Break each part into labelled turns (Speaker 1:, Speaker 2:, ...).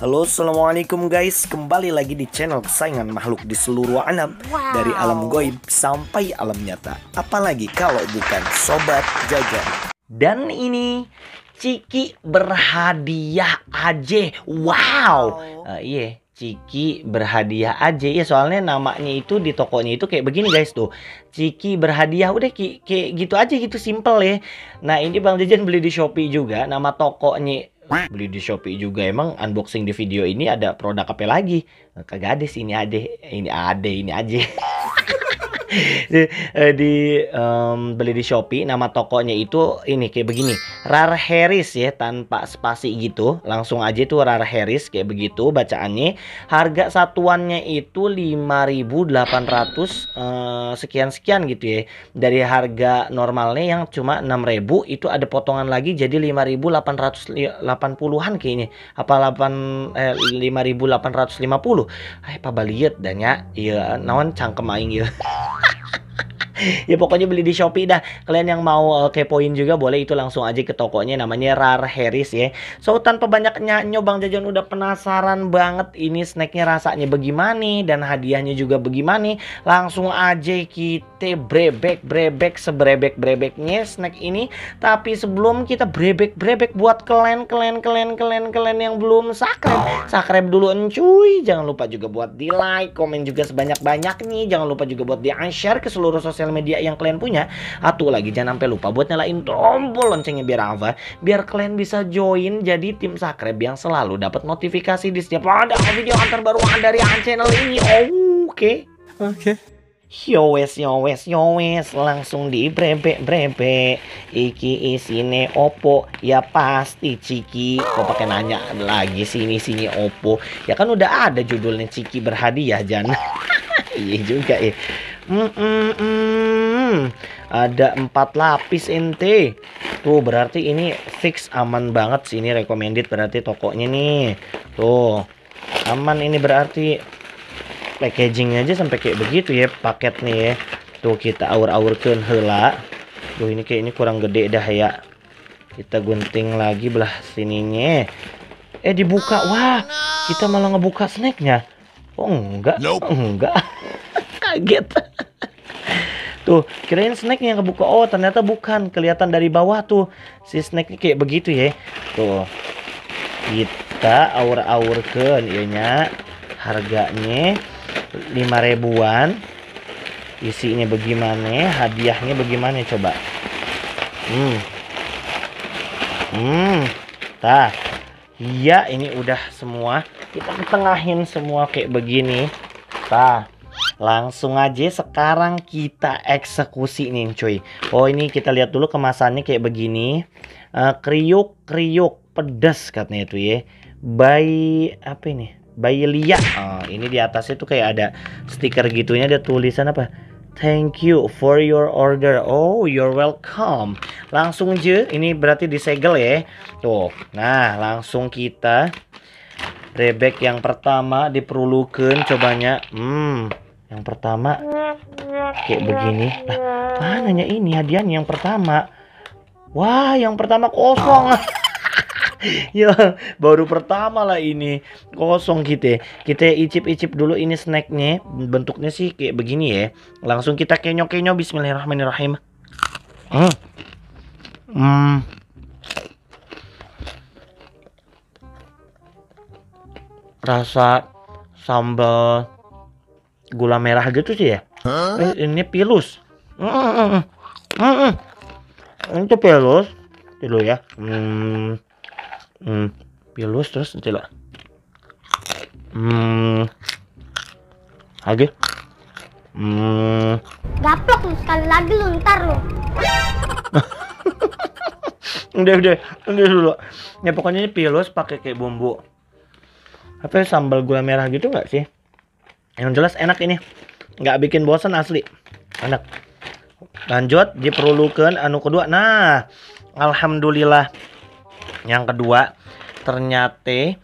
Speaker 1: Halo Assalamualaikum guys Kembali lagi di channel kesayangan makhluk di seluruh alam wow. Dari alam goib sampai alam nyata Apalagi kalau bukan Sobat jaga. Dan ini Ciki berhadiah aja Wow uh, Iya Ciki berhadiah aja ya soalnya namanya itu di tokonya itu kayak begini guys tuh Ciki berhadiah udah kayak gitu aja gitu simple ya Nah ini Bang Jajan beli di Shopee juga nama tokonya beli di Shopee juga emang unboxing di video ini ada produk apa lagi kagak ada sih ini ade ini ade ini aja di, eh, di um, beli di Shopee nama tokonya itu ini kayak begini Rar Harris ya tanpa spasi gitu langsung aja itu Rar Harris kayak begitu bacaannya harga satuannya itu 5800 uh, eh, sekian-sekian gitu ya dari harga normalnya yang cuma 6000 itu ada potongan lagi jadi 5880-an kayaknya apa 8 eh, 5850 eh pabaliat dan ya iya naon cangkem aing ya ya pokoknya beli di Shopee dah. Kalian yang mau uh, kepoin juga boleh itu langsung aja ke tokonya namanya Rar Harris ya. So tanpa banyak nyanyo Bang Jajan udah penasaran banget ini snacknya rasanya bagaimana dan hadiahnya juga bagaimana. Langsung aja kita brebek-brebek sebrebek-brebeknya snack ini. Tapi sebelum kita brebek-brebek buat kalian kalian kalian kalian kalian yang belum subscribe, subscribe dulu encuy. Jangan lupa juga buat di like, komen juga sebanyak-banyaknya. Jangan lupa juga buat di share ke seluruh sosial sosial media yang kalian punya. atau lagi jangan sampai lupa buat nyalain tombol loncengnya biar apa? Biar kalian bisa join jadi tim subscribe yang selalu dapat notifikasi di setiap ada video terbaru dari Channel ini. Oke. oh, Oke. Okay. Yowes, yowes, yowes, langsung di brebek, brebek. Iki isine opo, ya pasti ciki. Kok pakai nanya lagi sini sini opo? Ya kan udah ada judulnya ciki berhadiah, Jan. iya juga ya. Hmm, Ada empat lapis ente. Tuh berarti ini fix aman banget sih ini recommended berarti tokonya nih. Tuh aman ini berarti packagingnya aja sampai kayak begitu ya paket nih ya. Tuh kita aur-aurkan hela. Tuh ini kayak ini kurang gede dah ya. Kita gunting lagi belah sininya. Eh dibuka. Wah, kita malah ngebuka snacknya. Oh enggak. Nope. Oh, enggak kaget tuh kirain snack yang kebuka oh ternyata bukan kelihatan dari bawah tuh si snacknya kayak begitu ya tuh kita aur-aurkan ianya harganya 5 ribuan isinya bagaimana hadiahnya bagaimana coba hmm hmm tah iya ini udah semua kita ketengahin semua kayak begini tah Langsung aja sekarang kita eksekusi nih cuy. Oh ini kita lihat dulu kemasannya kayak begini. Uh, eh, kriuk-kriuk pedas katanya itu ya. Bayi apa ini? Bayi LIA. Oh, ini di atasnya tuh kayak ada stiker gitunya ada tulisan apa? Thank you for your order. Oh, you're welcome. Langsung aja. Ini berarti disegel ya. Tuh. Nah, langsung kita rebek yang pertama diperlukan cobanya. Hmm yang pertama kayak begini. Lah, mananya ini hadiahnya yang pertama? Wah, yang pertama kosong. ya, baru pertama lah ini. Kosong kita. Kita icip-icip dulu ini snacknya. Bentuknya sih kayak begini ya. Langsung kita kenyok kenyok bismillahirrahmanirrahim. Hmm. Hmm. Rasa sambal gula merah gitu sih ya huh? eh, ini pilus mm -mm. Mm itu pilus dulu ya hmm, hmm, pilus terus nanti lah hmm, lagi hmm. gaplok lu sekali lagi lu ntar lu udah udah udah dulu ya pokoknya ini pilus pakai kayak bumbu apa ya, sambal gula merah gitu nggak sih yang jelas enak ini nggak bikin bosan asli enak lanjut diperlukan anu kedua nah alhamdulillah yang kedua ternyata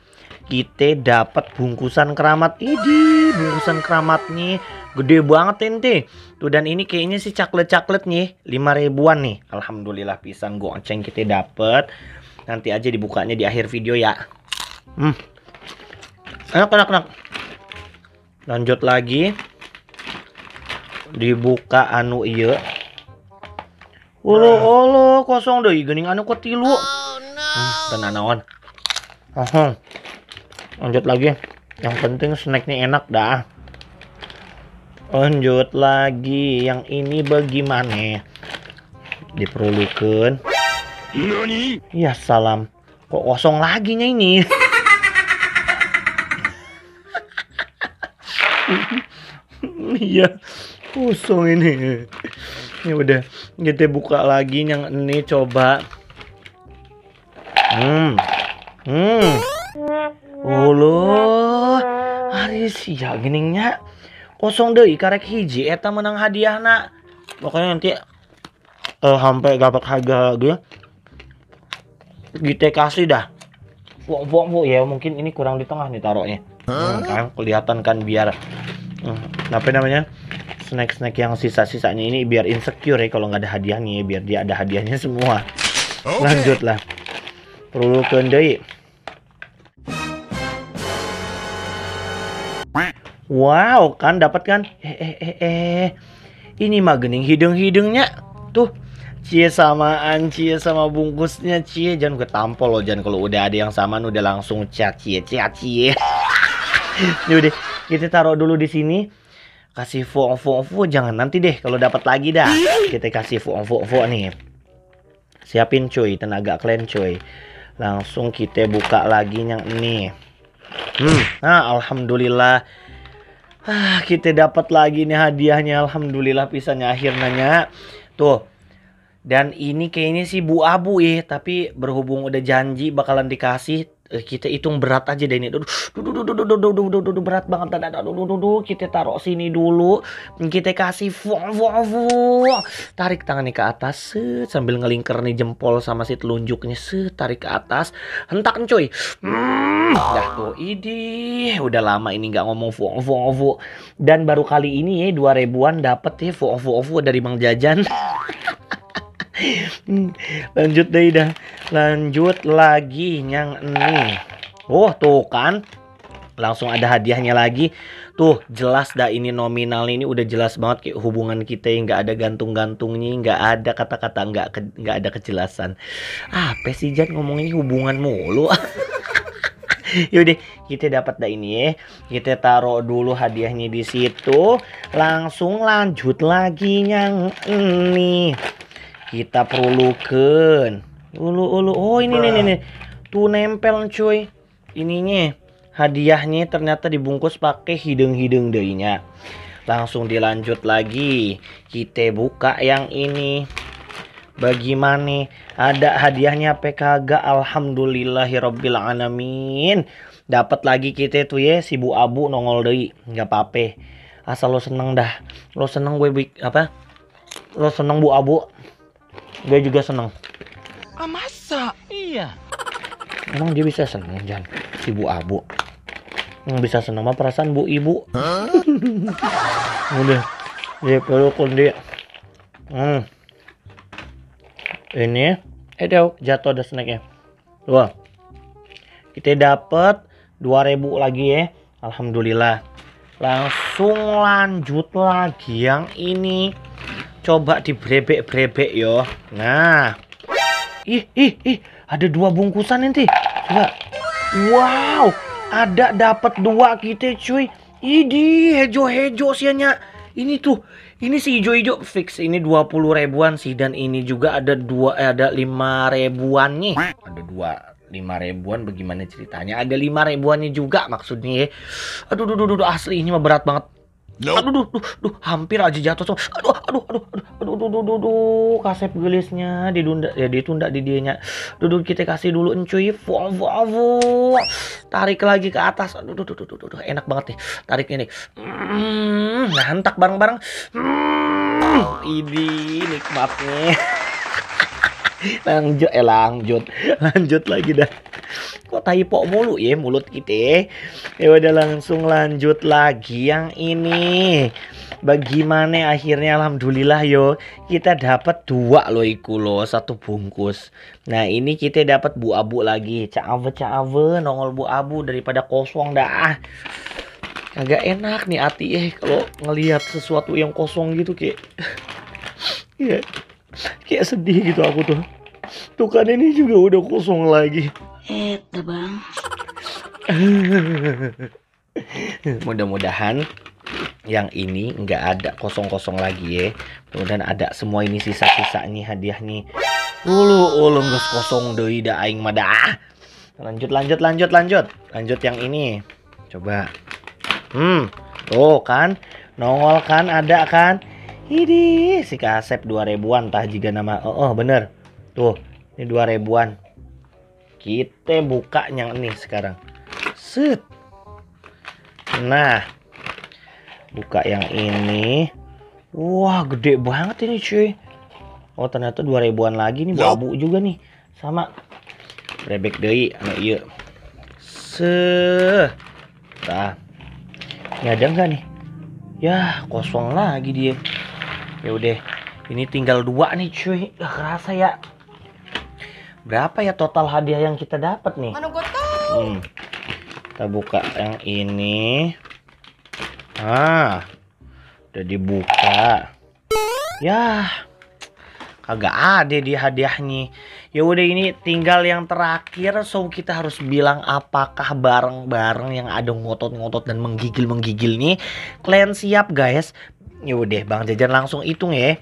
Speaker 1: kita dapat bungkusan keramat ini bungkusan keramat nih gede banget ente tuh dan ini kayaknya sih caklet caklet nih lima ribuan nih alhamdulillah pisan goceng kita dapat nanti aja dibukanya di akhir video ya hmm enak enak enak lanjut lagi dibuka anu iya ulu nah. ulu kosong deh gening anu tilu oh, hmm, no. hmm, lanjut lagi yang penting snacknya enak dah lanjut lagi yang ini bagaimana diperlukan Nani? ya salam kok kosong lagi nya ini Iya kosong ini. ini ya udah kita buka lagi yang ini coba. Hmm. Hmm. ulo Hari sia geningnya kosong deh karek hiji eta menang hadiah nak pokoknya nanti uh, eh, sampai dapat harga gitu gitu kasih dah wong wong ya mungkin ini kurang di tengah nih taruhnya Iya kan kelihatan kan biar hmm, apa namanya? snack-snack yang sisa-sisanya ini biar insecure ya kalau nggak ada hadiahnya biar dia ada hadiahnya semua. Okay. Lanjutlah. Perlu kendai. Wow, kan dapat kan? Eh eh eh eh. Ini mah gening hidung-hidungnya. Tuh, Cie samaan Cie sama bungkusnya Cie jangan ketampol loh jangan kalau udah ada yang samaan udah langsung cia cie cia cie Yaudah, kita taruh dulu di sini. Kasih fo fo fo jangan nanti deh kalau dapat lagi dah. Kita kasih fo fo fo nih. Siapin cuy, tenaga kalian cuy. Langsung kita buka lagi yang ini. Hmm, nah alhamdulillah. Ah, kita dapat lagi nih hadiahnya alhamdulillah pisannya akhirnya. Tuh, dan ini kayaknya sih bu abu ya, tapi berhubung udah janji bakalan dikasih kita hitung berat aja deh ini. Duh, duh, duh, duh, duh, duh, berat banget. Duh, duh, duh, duh, Kita taruh sini dulu. Kita kasih fuang, fuang, fuang. Tarik tangannya ke atas. sambil ngelingker nih jempol sama si telunjuknya. Set, tarik ke atas. Hentakan cuy. Hmm, dah tuh. Ini udah lama ini nggak ngomong fuang, fuang, fuang. Dan baru kali ini ya dua ribuan dapet ya fuang, fuang, fuang dari Bang Jajan. Hmm, lanjut deh dah lanjut lagi yang ini oh tuh kan langsung ada hadiahnya lagi tuh jelas dah ini nominal ini udah jelas banget kayak hubungan kita yang nggak ada gantung-gantungnya nggak ada kata-kata nggak -kata, nggak ada kejelasan ah sih Jan ngomongin hubungan mulu Yaudah, kita dapat dah ini ya. Kita taruh dulu hadiahnya di situ. Langsung lanjut lagi yang ini kita perlukan ulu ulu oh ini nih nih nih, tuh nempel cuy ininya hadiahnya ternyata dibungkus pakai hidung-hidung deinya langsung dilanjut lagi kita buka yang ini bagaimana ada hadiahnya PKG alhamdulillahirobbilalamin. dapat lagi kita tuh ya si Bu Abu nongol deui nggak pape. asal lo seneng dah lo seneng gue apa lo seneng Bu Abu gue juga seneng ah masa iya emang dia bisa seneng Jan si Bu Abu yang hmm, bisa seneng mah perasaan Bu Ibu huh? udah dia pelukun dia hmm. ini eh dia jatuh ada snack ya. wah kita dapet 2000 lagi ya Alhamdulillah langsung lanjut lagi yang ini coba dibrebek-brebek yo. Nah. Ih, ih, ih, ada dua bungkusan nanti. Coba. Wow, ada dapat dua kita cuy. Idi, hejo-hejo sianya. Ini tuh, ini si hijau-hijau fix. Ini dua puluh ribuan sih dan ini juga ada dua eh, ada lima ribuan nih. Ada dua lima ribuan bagaimana ceritanya ada 5 ribuannya juga maksudnya ya. aduh, aduh, aduh, aduh asli ini mah berat banget Nope. Aduh, duh, duh, duh, hampir aja jatuh. Aduh, aduh, aduh, aduh, aduh, aduh, aduh, aduh, aduh, kasep gelisnya didunda, ya ditunda di dianya. Duduk kita kasih dulu encuy, fuh, fuh, fuh. Tarik lagi ke atas. Aduh, aduh, aduh, aduh, aduh, enak banget nih. Tarik ini. Hmm, hantak bareng-bareng. Hmm, ini nikmatnya. lanjut, eh lanjut, lanjut lagi dah tai pok mulu ya mulut kita. Ya udah langsung lanjut lagi yang ini. Bagaimana akhirnya alhamdulillah yo kita dapat dua loh iku lo satu bungkus. Nah ini kita dapat bu abu lagi. Cawe cawe nongol bu abu daripada kosong dah. Ah, Agak enak nih hati eh kalau ngelihat sesuatu yang kosong gitu kayak. Iya. Kayak sedih gitu aku tuh. Tukan ini juga udah kosong lagi. Eh, bang. Mudah-mudahan yang ini nggak ada kosong-kosong lagi ya. Kemudian ada semua ini sisa-sisa nih hadiah nih. Ulu ulu nggak kosong doi dah aing mada Lanjut lanjut lanjut lanjut. Lanjut yang ini. Coba. Hmm. Tuh kan nongol kan ada kan. Ini si kasep 2000-an tah jika nama. Oh, oh bener. Tuh, ini dua ribuan kita buka yang ini sekarang set nah buka yang ini wah gede banget ini cuy oh ternyata dua ribuan lagi nih babu juga nih sama rebek doi anu iya se nah ini ada enggak nih ya kosong lagi dia ya udah ini tinggal dua nih cuy kerasa ya Berapa ya total hadiah yang kita dapat nih? Mana gue tahu. Hmm. Kita buka yang ini. Ah. Udah dibuka. Yah. Kagak ada di hadiahnya. Ya udah ini tinggal yang terakhir so kita harus bilang apakah barang-barang yang ada ngotot-ngotot dan menggigil-menggigil nih kalian siap guys. Ya udah, Bang Jajan langsung hitung ya.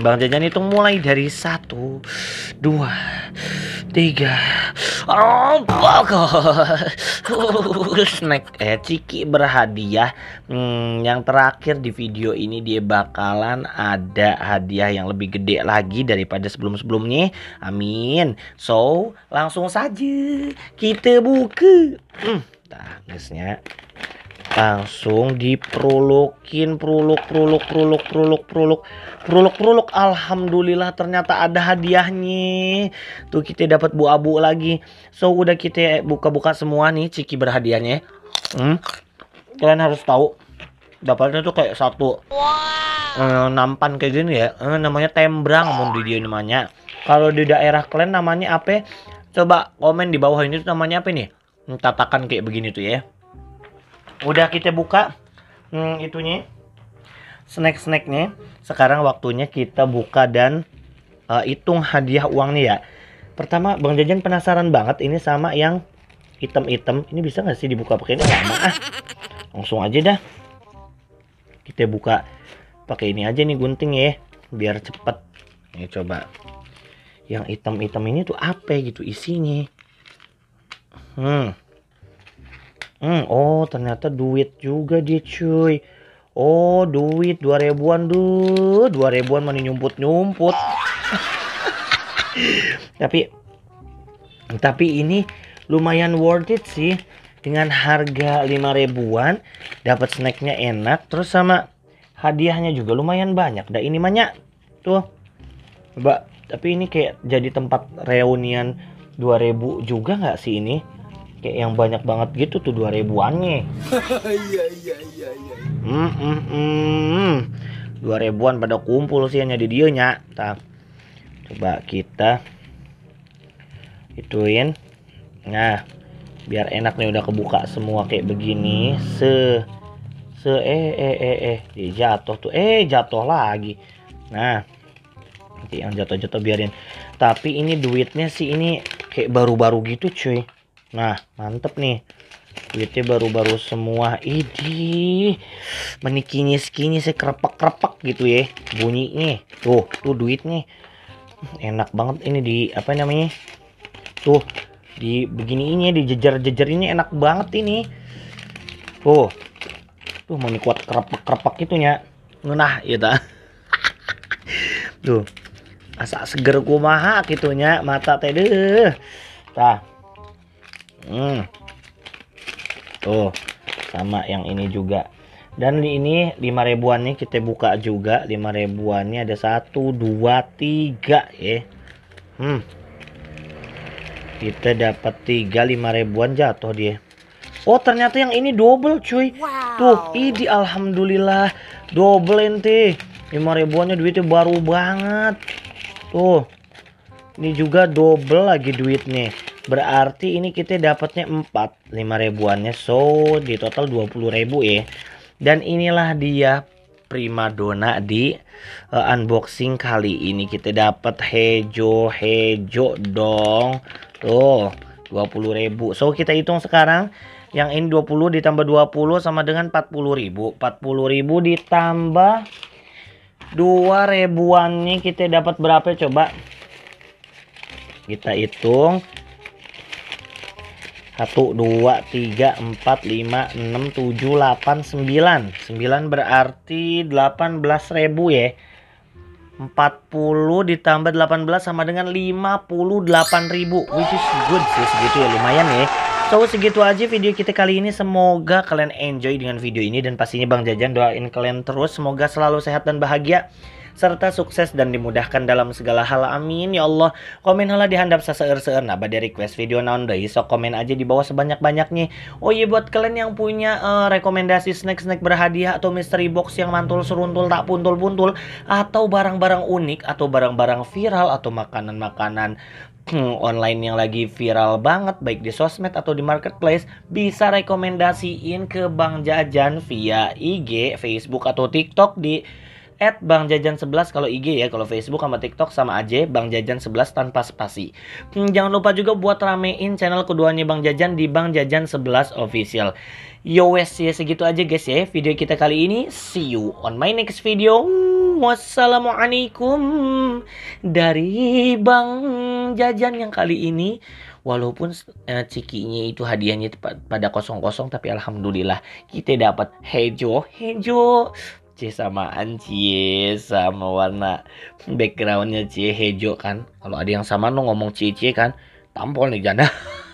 Speaker 1: Bang Jajan itu mulai dari satu, dua, tiga. empat, oh, snack eh, Ciki berhadiah. Hmm, yang terakhir di video ini dia bakalan ada hadiah yang lebih gede lagi daripada sebelum-sebelumnya. Amin. So, langsung saja kita buka. Hmm, tanggisnya langsung diperulukin peruluk peruluk peruluk peruluk peruluk peruluk peruluk alhamdulillah ternyata ada hadiahnya tuh kita dapat bu abu lagi so udah kita buka-buka semua nih ciki berhadiahnya hmm. kalian harus tahu dapatnya tuh kayak satu wow. eh, nampan kayak gini ya eh, namanya tembrang mau di dia namanya kalau di daerah kalian namanya apa coba komen di bawah ini tuh namanya apa nih tatakan kayak begini tuh ya udah kita buka hmm, itunya snack-snacknya sekarang waktunya kita buka dan uh, hitung hadiah uang nih ya pertama Bang Jajan penasaran banget ini sama yang hitam-hitam ini bisa nggak sih dibuka pakai ini lama ah langsung aja dah kita buka pakai ini aja nih gunting ya biar cepet ini coba yang hitam-hitam ini tuh apa gitu isinya hmm Hmm, oh ternyata duit juga dia cuy. Oh duit dua ribuan duh, dua ribuan mana nyumput nyumput. tapi tapi ini lumayan worth it sih dengan harga lima ribuan dapat snacknya enak terus sama hadiahnya juga lumayan banyak. Dah ini banyak tuh. Mbak, tapi ini kayak jadi tempat reunian 2000 juga nggak sih ini? kayak yang banyak banget gitu tuh 2000 ribuannya. Iya iya iya iya. Hmm hmm hmm. pada kumpul sih hanya di dia nya. Tak. Coba kita ituin. Nah, biar enak nih udah kebuka semua kayak begini. Se se eh eh eh eh dia jatuh tuh. Eh jatuh lagi. Nah, nanti yang jatuh-jatuh biarin. Tapi ini duitnya sih ini kayak baru-baru gitu cuy. Nah, mantep nih. Duitnya baru-baru semua. ini menikinya kinis sih ya, kerepek-kerepek gitu ya. Bunyi nih. Tuh, tuh duit nih. Enak banget ini di apa namanya? Tuh, di begini ini di jejer-jejer ini enak banget ini. Tuh. Tuh mau kuat kerepek-kerepek gitu ya. Ngenah ya ta. tuh. Asa seger kumaha gitu nya mata teh deh. Tah, hmm. tuh sama yang ini juga dan di ini 5 ribuan nih kita buka juga 5 ribuan nih ada 1 2 3 ya hmm. kita dapat 3 5 ribuan jatuh dia Oh ternyata yang ini double cuy wow. tuh ini Alhamdulillah double ente 5 ribuannya duitnya baru banget tuh ini juga double lagi duitnya berarti ini kita dapatnya 4 5 ribuannya so di total 20 ribu ya dan inilah dia primadona di uh, unboxing kali ini kita dapat hejo hejo dong tuh ribu so kita hitung sekarang yang ini 20 ditambah 20 sama dengan 40 ribu 40 ribu ditambah 2 ribuannya kita dapat berapa coba kita hitung 1, 2, 3, 4, 5, 6, 7, 8, 9 9 berarti 18 ribu ya 40 ditambah 18 sama dengan 58 ribu Which is good sih segitu ya lumayan ya So segitu aja video kita kali ini Semoga kalian enjoy dengan video ini Dan pastinya Bang Jajan doain kalian terus Semoga selalu sehat dan bahagia serta sukses dan dimudahkan dalam segala hal amin ya Allah komen halah dihandap seseer seer. nah pada request video naon deh. sok komen aja di bawah sebanyak-banyaknya oh iya buat kalian yang punya uh, rekomendasi snack-snack berhadiah atau mystery box yang mantul seruntul tak puntul-puntul atau barang-barang unik atau barang-barang viral atau makanan-makanan hmm, online yang lagi viral banget baik di sosmed atau di marketplace bisa rekomendasiin ke Bang Jajan via IG, Facebook atau TikTok di at Bang Jajan 11 kalau IG ya kalau Facebook sama TikTok sama aja Bang Jajan 11 tanpa spasi hmm, jangan lupa juga buat ramein channel keduanya Bang Jajan di Bang Jajan 11 official yo wes ya segitu aja guys ya video kita kali ini see you on my next video wassalamualaikum dari Bang Jajan yang kali ini walaupun eh, cikinya itu hadiahnya pada kosong-kosong tapi alhamdulillah kita dapat hejo hejo C samaan C sama warna backgroundnya C hejo kan kalau ada yang sama nung ngomong C C kan tampol nih janda